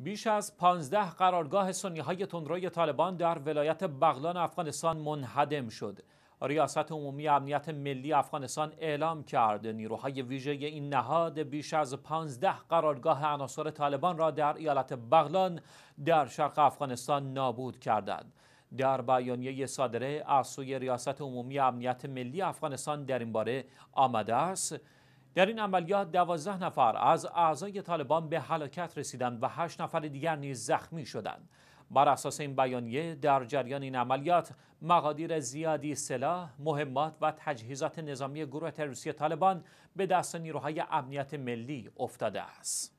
بیش از 15 قرارگاه سنی های تندروی طالبان در ولایت بغلان افغانستان منهدم شد. ریاست عمومی امنیت ملی افغانستان اعلام کرد نیروهای ویژه این نهاد بیش از 15 قرارگاه عناصر طالبان را در ایالت بغلان در شرق افغانستان نابود کردند. در بیانیه صادره از سوی ریاست عمومی امنیت ملی افغانستان در این باره آمده است در این عملیات دوازده نفر از اعضای طالبان به هلاکت رسیدند و هشت نفر دیگر نیز زخمی شدند بر اساس این بیانیه در جریان این عملیات مقادیر زیادی سلاح، مهمات و تجهیزات نظامی گروه تروریستی طالبان به دست نیروهای امنیت ملی افتاده است.